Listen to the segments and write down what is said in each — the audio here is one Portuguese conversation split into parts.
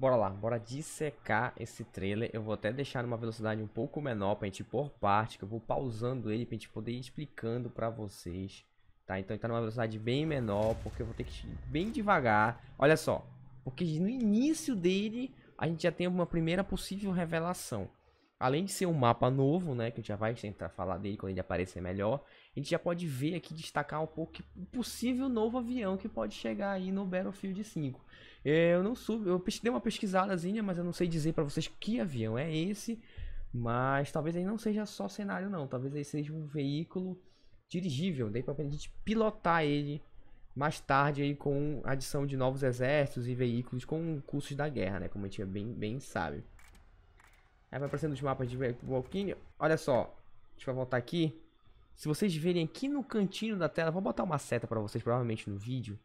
Bora lá, bora dissecar esse trailer. Eu vou até deixar numa velocidade um pouco menor pra gente ir por parte, que eu vou pausando ele pra gente poder ir explicando pra vocês. Tá, então ele tá numa velocidade bem menor, porque eu vou ter que ir bem devagar. Olha só, porque no início dele a gente já tem uma primeira possível revelação. Além de ser um mapa novo, né, que a gente já vai tentar falar dele quando ele aparecer melhor, a gente já pode ver aqui, destacar um pouco o possível novo avião que pode chegar aí no Battlefield 5. É, eu não subo, eu dei uma pesquisadazinha, mas eu não sei dizer para vocês que avião é esse. Mas talvez aí não seja só cenário não, talvez aí seja um veículo dirigível, daí para a gente pilotar ele mais tarde aí com adição de novos exércitos e veículos com cursos da guerra, né, como a gente bem, bem sabe. Aí vai aparecendo os mapas de Walking, olha só, deixa eu voltar aqui. Se vocês verem aqui no cantinho da tela, vou botar uma seta para vocês, provavelmente no vídeo.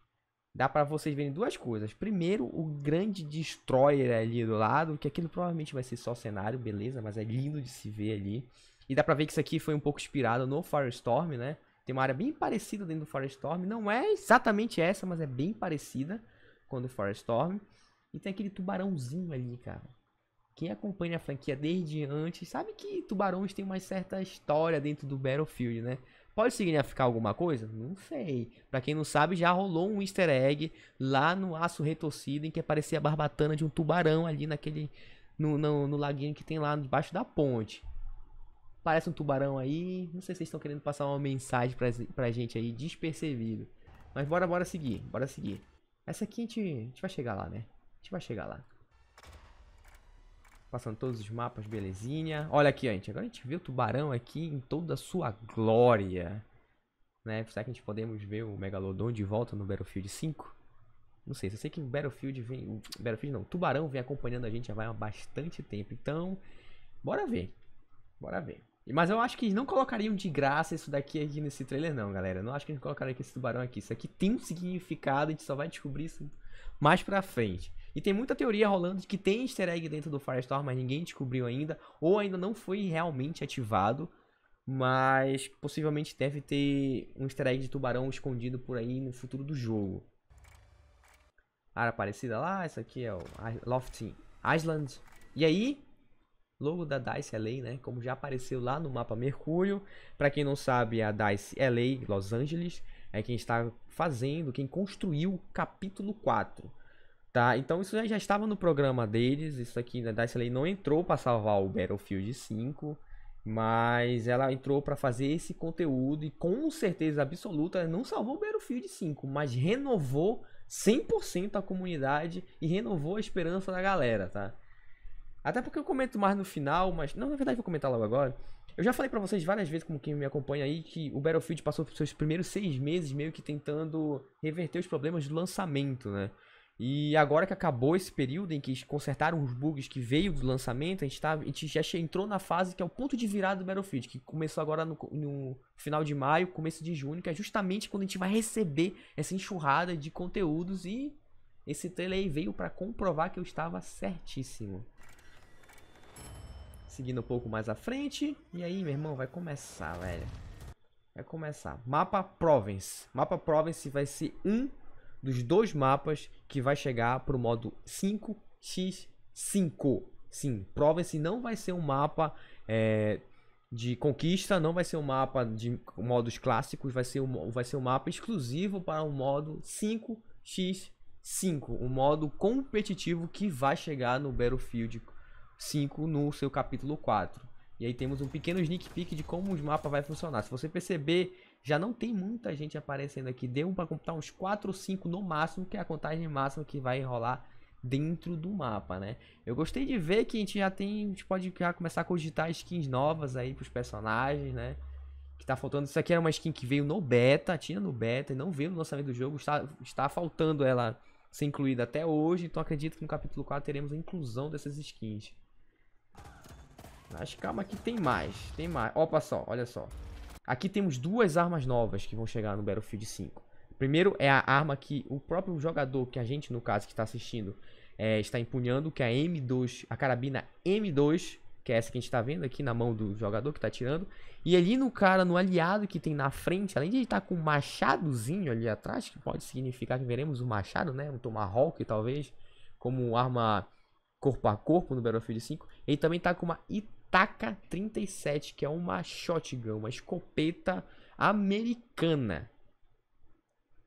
Dá para vocês verem duas coisas. Primeiro, o grande destroyer ali do lado, que aquilo provavelmente vai ser só cenário, beleza, mas é lindo de se ver ali. E dá pra ver que isso aqui foi um pouco inspirado no Firestorm, né? Tem uma área bem parecida dentro do Firestorm. Não é exatamente essa, mas é bem parecida com o do Firestorm. E tem aquele tubarãozinho ali, cara. Quem acompanha a franquia desde antes sabe que tubarões tem uma certa história dentro do Battlefield, né? Pode significar alguma coisa? Não sei. Para quem não sabe, já rolou um easter egg lá no aço retorcido em que aparecia a barbatana de um tubarão ali naquele. No, no, no laguinho que tem lá debaixo da ponte. Parece um tubarão aí. Não sei se vocês estão querendo passar uma mensagem pra, pra gente aí, despercebido. Mas bora, bora seguir, bora seguir. Essa aqui a gente, a gente vai chegar lá, né? A gente vai chegar lá. Passando todos os mapas, belezinha. Olha aqui, gente. Agora a gente vê o tubarão aqui em toda a sua glória. Né? Será que a gente podemos ver o Megalodon de volta no Battlefield 5? Não sei, eu sei que o Battlefield vem... O Battlefield não, o Tubarão vem acompanhando a gente já vai há bastante tempo. Então, bora ver. Bora ver. Mas eu acho que eles não colocariam de graça isso daqui aqui nesse trailer não, galera. Eu não acho que eles colocariam esse tubarão aqui. Isso aqui tem um significado, a gente só vai descobrir isso mais pra frente. E tem muita teoria rolando de que tem easter egg dentro do Firestorm, mas ninguém descobriu ainda, ou ainda não foi realmente ativado. Mas possivelmente deve ter um easter egg de tubarão escondido por aí no futuro do jogo. Área parecida lá, essa aqui é o Lofty Island. E aí, logo da DICE LA, né? Como já apareceu lá no mapa Mercúrio. Para quem não sabe, a DICE LA, Los Angeles, é quem está fazendo, quem construiu o capítulo 4. Tá, então isso já estava no programa deles, isso aqui da Dice Lay não entrou para salvar o Battlefield 5, mas ela entrou para fazer esse conteúdo e com certeza absoluta não salvou o Battlefield 5, mas renovou 100% a comunidade e renovou a esperança da galera, tá? Até porque eu comento mais no final, mas não, na verdade vou comentar logo agora. Eu já falei para vocês várias vezes, como quem me acompanha aí, que o Battlefield passou seus primeiros seis meses meio que tentando reverter os problemas do lançamento, né? E agora que acabou esse período em que consertaram os bugs que veio do lançamento, a gente, tá, a gente já entrou na fase que é o ponto de virada do Battlefield, que começou agora no, no, final de maio, começo de junho, que é justamente quando a gente vai receber essa enxurrada de conteúdos e esse trailer aí veio para comprovar que eu estava certíssimo. Seguindo um pouco mais à frente, e aí meu irmão, vai começar, velho. Vai começar. Mapa Province. Mapa Province vai ser um dos dois mapas que vai chegar para o modo 5x5. Sim, Province não vai ser um mapa é, de conquista, não vai ser um mapa de modos clássicos, vai ser um, vai ser um mapa exclusivo para o um modo 5x5, um modo competitivo que vai chegar no Battlefield 5 no seu capítulo 4. E aí temos um pequeno sneak peek de como os mapas vai funcionar. Se você perceber já não tem muita gente aparecendo aqui. Deu para contar uns 4 ou 5 no máximo, que é a contagem máxima que vai rolar dentro do mapa, né? Eu gostei de ver que a gente já tem, a gente pode já começar a cogitar skins novas aí pros personagens, né? Que tá faltando, isso aqui era uma skin que veio no beta, tinha no beta e não veio no lançamento do jogo, está, está faltando ela ser incluída até hoje, então acredito que no capítulo 4 teremos a inclusão dessas skins. Mas calma que tem mais, tem mais. Opa só, olha só. Aqui temos duas armas novas que vão chegar no Battlefield 5. Primeiro é a arma que o próprio jogador, que a gente no caso que está assistindo, é, está empunhando, que é a M2, a carabina M2, que é essa que a gente está vendo aqui na mão do jogador que está tirando. E ali no cara, no aliado que tem na frente, além de ele estar tá com um machadozinho ali atrás, que pode significar que veremos um machado, né? Um tomahawk talvez, como arma corpo a corpo no Battlefield 5, ele também tá com uma Itaca 37, que é uma shotgun, uma escopeta americana.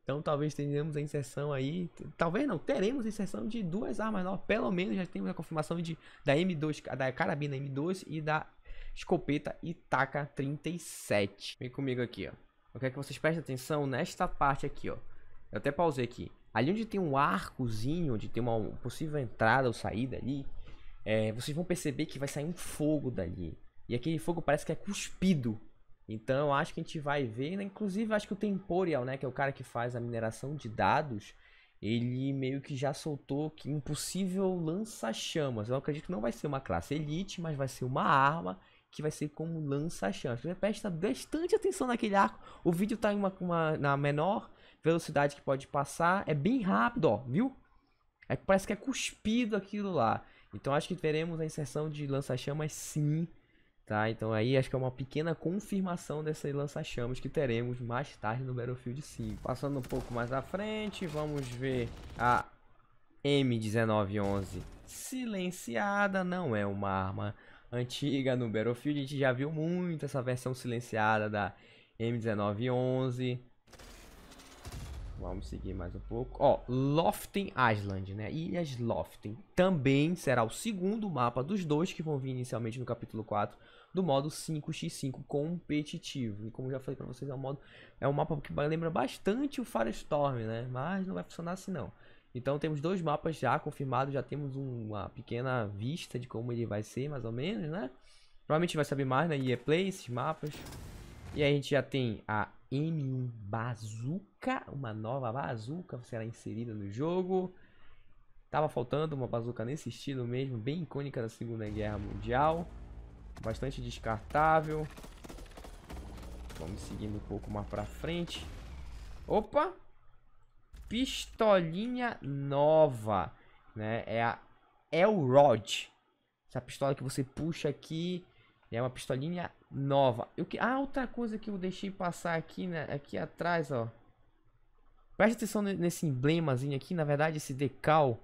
Então talvez tenhamos a inserção aí, talvez não, teremos a inserção de duas armas novas, pelo menos já temos a confirmação de, da M2, da carabina M2 e da escopeta Itaca 37. Vem comigo aqui, ó. Eu quero que vocês prestem atenção nesta parte aqui, ó. Eu até pausei aqui. Ali onde tem um arcozinho, onde tem uma possível entrada ou saída ali, é, vocês vão perceber que vai sair um fogo dali. E aquele fogo parece que é cuspido. Então acho que a gente vai ver, né? inclusive acho que o Temporial, né, que é o cara que faz a mineração de dados, ele meio que já soltou que um possível lança-chamas. Eu acredito que não vai ser uma classe elite, mas vai ser uma arma que vai ser como lança-chamas. Presta bastante atenção naquele arco. O vídeo está uma, uma, na menor velocidade que pode passar. É bem rápido, ó, viu? É que parece que é cuspido aquilo lá. Então acho que teremos a inserção de lança-chamas sim, tá? Então aí acho que é uma pequena confirmação dessa lança-chamas que teremos mais tarde no Battlefield 5. Passando um pouco mais à frente, vamos ver a M1911 silenciada, não é uma arma antiga no Battlefield, a gente já viu muito essa versão silenciada da M1911, Vamos seguir mais um pouco. Ó, Loften Island, né? Ilhas Loften. Também será o segundo mapa dos dois que vão vir inicialmente no capítulo 4 do modo 5x5 competitivo. E como já falei para vocês, é um modo é um mapa que lembra bastante o Firestorm, né? Mas não vai funcionar assim não. Então temos dois mapas já confirmados, já temos uma pequena vista de como ele vai ser, mais ou menos, né? Provavelmente vai saber mais na né? EA é Play, esses mapas. E aí a gente já tem a M1 Bazooka, uma nova bazuca será inserida no jogo. Tava faltando uma bazuca nesse estilo mesmo, bem icônica da Segunda Guerra Mundial. Bastante descartável. Vamos seguindo um pouco mais pra frente. Opa! Pistolinha nova, né? É a Elrod. Essa pistola que você puxa aqui é uma pistolinha nova. Eu que... Ah, outra coisa que eu deixei passar aqui, né? aqui atrás, ó. Preste atenção nesse emblemazinho aqui. Na verdade, esse decal,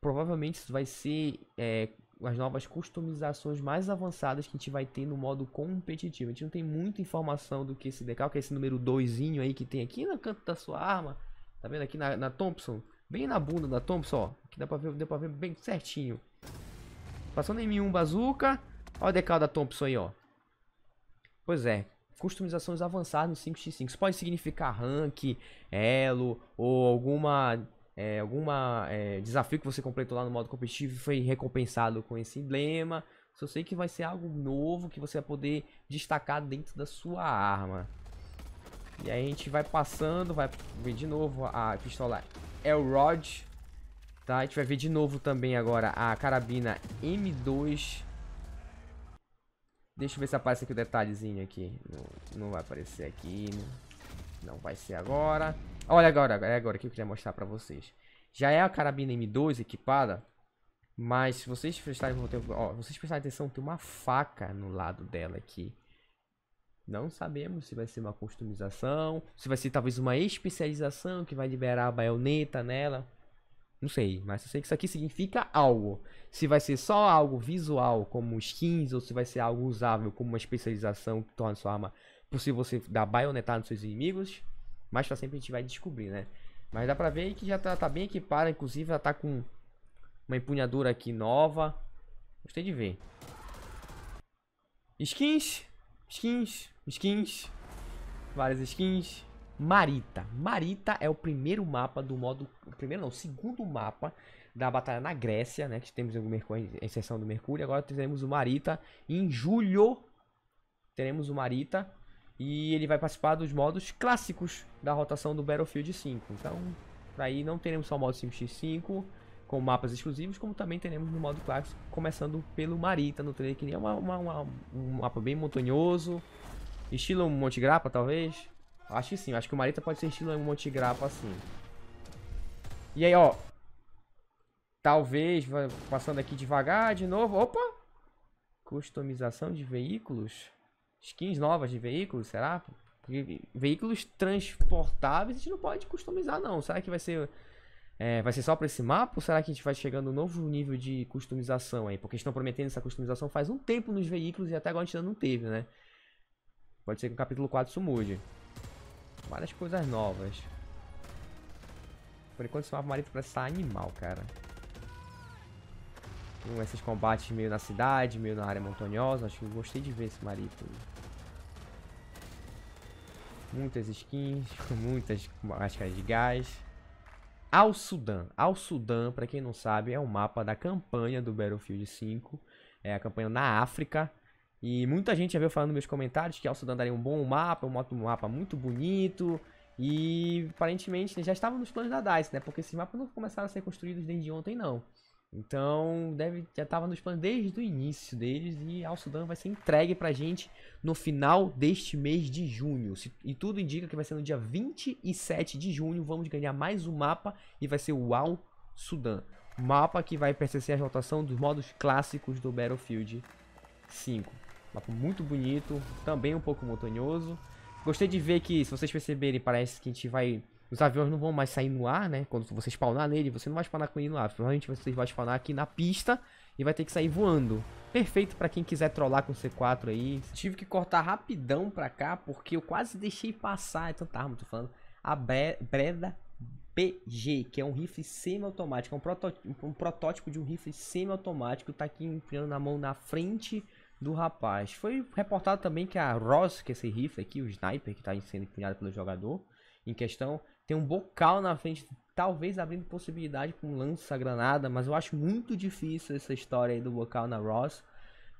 provavelmente isso vai ser é, as novas customizações mais avançadas que a gente vai ter no modo competitivo. A gente não tem muita informação do que esse decal, que é esse número 2 aí que tem aqui no canto da sua arma. Tá vendo aqui na, na Thompson? Bem na bunda da Thompson, ó. Que dá pra ver, deu pra ver bem certinho. Passando em M1 bazuca. Olha o decal da Thompson aí, ó. Pois é, customizações avançadas no 5x5. Isso pode significar rank, elo ou alguma é, alguma é, desafio que você completou lá no modo competitivo e foi recompensado com esse emblema. Só sei que vai ser algo novo que você vai poder destacar dentro da sua arma. E aí a gente vai passando, vai ver de novo a pistola Elrod. Tá? A gente vai ver de novo também agora a carabina M2 Deixa eu ver se aparece aqui o detalhezinho aqui. Não, não vai aparecer aqui. Né? Não vai ser agora. Olha agora, é agora que eu queria mostrar pra vocês. Já é a carabina M2 equipada. Mas se vocês prestarem, ó, vocês prestarem atenção, tem uma faca no lado dela aqui. Não sabemos se vai ser uma customização, se vai ser talvez uma especialização que vai liberar a baioneta nela. Não sei, mas eu sei que isso aqui significa algo. Se vai ser só algo visual, como skins, ou se vai ser algo usável, como uma especialização que torna sua arma possível você dar baionetada nos seus inimigos. Mas pra sempre a gente vai descobrir, né? Mas dá pra ver que já tá, tá bem equipada, inclusive ela tá com uma empunhadura aqui nova. Gostei de ver. Skins, skins, skins. Várias skins. Marita. Marita é o primeiro mapa do modo. O primeiro não, o segundo mapa da batalha na Grécia, né? Que temos o Mercúrio, a exceção do Mercúrio. Agora teremos o Marita. Em julho teremos o Marita. E ele vai participar dos modos clássicos da rotação do Battlefield 5. Então, aí não teremos só o modo 5x5 com mapas exclusivos, como também teremos no modo clássico, começando pelo Marita no trailer, que é uma, uma, uma, um mapa bem montanhoso, estilo Monte Grappa, talvez. Acho que sim. Acho que o Marita pode ser estilo um monte de grapa assim. E aí, ó. Talvez, passando aqui devagar de novo. Opa! Customização de veículos. Skins novas de veículos, será? Porque veículos transportáveis a gente não pode customizar, não. Será que vai ser... É, vai ser só para esse mapa ou será que a gente vai chegando um novo nível de customização aí? Porque estão prometendo essa customização faz um tempo nos veículos e até agora a gente ainda não teve, né? Pode ser que no capítulo 4 isso mude. Várias coisas novas. Por enquanto esse mapa marítimo parece estar animal, cara. Com hum, esses combates meio na cidade, meio na área montanhosa. Acho que eu gostei de ver esse marítimo. Muitas skins, muitas máscaras de gás. ao Sudan. ao Sudan, para quem não sabe, é o um mapa da campanha do Battlefield 5. É a campanha na África. E muita gente já veio falando nos meus comentários que Sudan daria é um bom é mapa, um mapa muito bonito. E aparentemente né, já estava nos planos da DICE, né? Porque esses mapas não começaram a ser construídos desde ontem, não. Então, deve, já estava nos planos desde o início deles e Al Sudan vai ser entregue pra gente no final deste mês de junho. Se, e tudo indica que vai ser no dia 27 de junho, vamos ganhar mais um mapa e vai ser o Al Sudan. Mapa que vai pertencer à rotação dos modos clássicos do Battlefield 5. Mapa muito bonito, também um pouco montanhoso. Gostei de ver que, se vocês perceberem, parece que a gente vai... Os aviões não vão mais sair no ar, né? Quando você spawnar nele, você não vai spawnar com ele no ar. Provavelmente você vai spawnar aqui na pista e vai ter que sair voando. Perfeito para quem quiser trollar com C4 aí. Tive que cortar rapidão pra cá, porque eu quase deixei passar, Então tá, muito falando, a Bre Breda PG que é um rifle semi-automático, é um, um, protótipo de um rifle semi-automático, tá aqui enfiando na mão na frente do rapaz. Foi reportado também que a Ross, que é esse rifle aqui, o sniper que está sendo empunhado pelo jogador em questão, tem um bocal na frente, talvez abrindo possibilidade para um lança-granada, mas eu acho muito difícil essa história aí do bocal na Ross.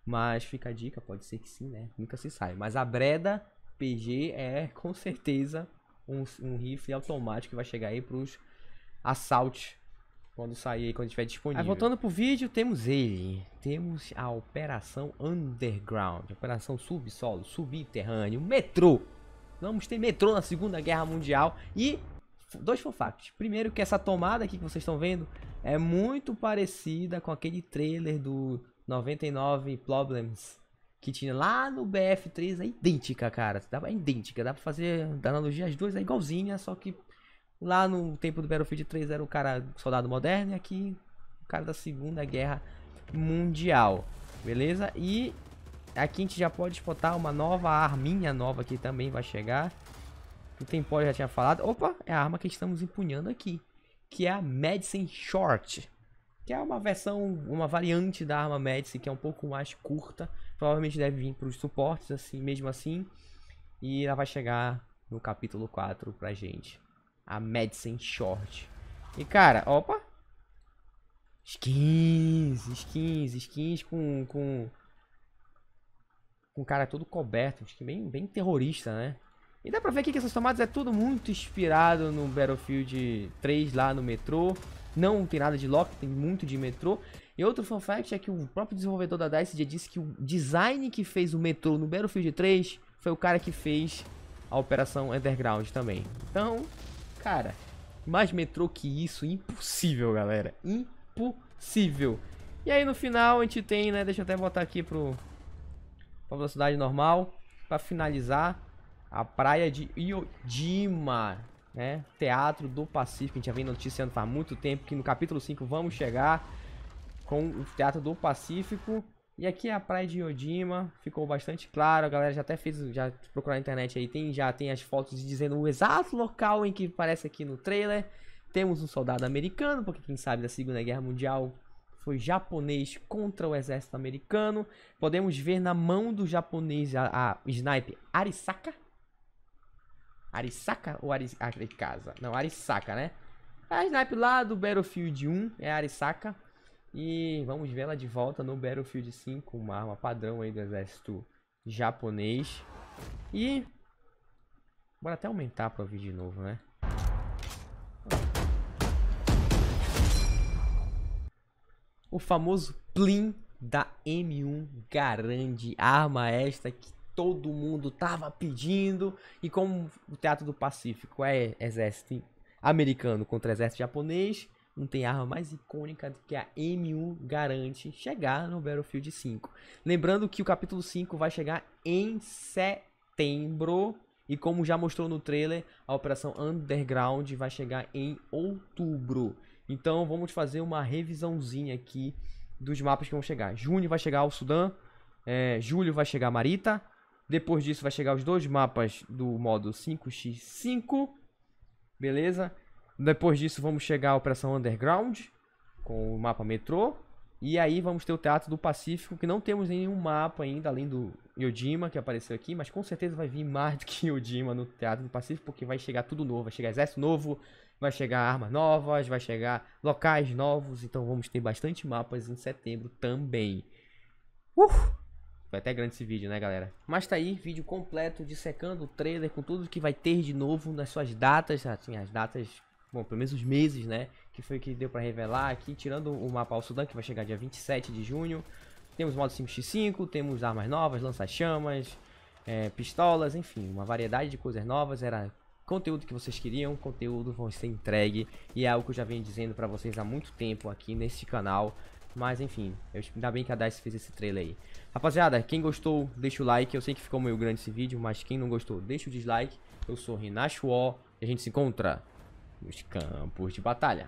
Mas fica a dica, pode ser que sim, né? Nunca se sai. Mas a Breda PG é com certeza um, um rifle automático que vai chegar aí para os assaltos quando sair, quando estiver disponível. Aí, voltando pro vídeo, temos ele. Temos a Operação Underground. Operação Subsolo, Subterrâneo, Metrô. Vamos ter metrô na Segunda Guerra Mundial. E dois full Primeiro que essa tomada aqui que vocês estão vendo é muito parecida com aquele trailer do 99 Problems que tinha lá no BF3, é idêntica, cara. É idêntica, dá pra fazer da analogia as duas, é igualzinha, só que Lá no tempo do Battlefield 3 era o cara soldado moderno e aqui o cara da Segunda Guerra Mundial. Beleza? E aqui a gente já pode disputar uma nova arminha nova que também vai chegar. O Tempório já tinha falado. Opa, é a arma que estamos empunhando aqui. Que é a Medicine Short. Que é uma versão, uma variante da arma Medicine que é um pouco mais curta. Provavelmente deve vir para os suportes, assim, mesmo assim. E ela vai chegar no capítulo 4 pra gente. A Medicine Short. E, cara, opa. Skins, skins, skins com... com com o cara todo coberto, acho que bem, bem terrorista, né? E dá pra ver aqui que essas tomadas é tudo muito inspirado no Battlefield 3 lá no metrô. Não tem nada de lock, tem muito de metrô. E outro fun fact é que o próprio desenvolvedor da DICE já disse que o design que fez o metrô no Battlefield 3 foi o cara que fez a Operação Underground também. Então, Cara, mais metrô que isso, impossível, galera. Impossível. E aí no final a gente tem, né, deixa eu até botar aqui pro pra velocidade normal, para finalizar a praia de Iodima, né? Teatro do Pacífico. A gente já vem noticiando faz muito tempo que no capítulo 5 vamos chegar com o Teatro do Pacífico. E aqui é a praia de Yodima, ficou bastante claro, a galera já até fez, já procurar na internet aí, tem, já tem as fotos dizendo o exato local em que aparece aqui no trailer. Temos um soldado americano, porque quem sabe da Segunda Guerra Mundial foi japonês contra o exército americano. Podemos ver na mão do japonês a, a sniper Arisaka. Arisaka ou de casa, ah, Não, Arisaka, né? É a sniper lá do Battlefield 1 é Arisaka. E vamos vê-la de volta no Battlefield 5, uma arma padrão aí do exército japonês. E... Bora até aumentar para ver de novo, né? O famoso Plim da M1 Garande, arma esta que todo mundo tava pedindo. E como o Teatro do Pacífico é exército americano contra exército japonês, não tem arma mais icônica do que a M1 garante chegar no Battlefield 5. Lembrando que o capítulo 5 vai chegar em setembro. E como já mostrou no trailer, a Operação Underground vai chegar em outubro. Então vamos fazer uma revisãozinha aqui dos mapas que vão chegar. Junho vai chegar ao Sudão, é, julho vai chegar a Marita. Depois disso vai chegar os dois mapas do modo 5x5. Beleza? Depois disso, vamos chegar à Operação Underground, com o mapa metrô. E aí vamos ter o Teatro do Pacífico, que não temos nenhum mapa ainda, além do Yojima, que apareceu aqui. Mas com certeza vai vir mais do que Yojima no Teatro do Pacífico, porque vai chegar tudo novo. Vai chegar exército novo, vai chegar armas novas, vai chegar locais novos. Então vamos ter bastante mapas em setembro também. Uh! Foi até grande esse vídeo, né, galera? Mas tá aí, vídeo completo, dissecando o trailer, com tudo que vai ter de novo nas suas datas, assim, as datas bom, pelo menos os meses, né? Que foi que deu para revelar aqui, tirando o mapa ao Sudão, que vai chegar dia 27 de junho. Temos modo 5x5, temos armas novas, lança-chamas, é, pistolas, enfim, uma variedade de coisas novas. Era conteúdo que vocês queriam, conteúdo vai ser entregue. E é algo que eu já venho dizendo para vocês há muito tempo aqui nesse canal. Mas enfim, eu, ainda bem que a DICE fez esse trailer aí. Rapaziada, quem gostou, deixa o like. Eu sei que ficou meio grande esse vídeo, mas quem não gostou, deixa o dislike. Eu sou Rinachuó e a gente se encontra os campos de batalha.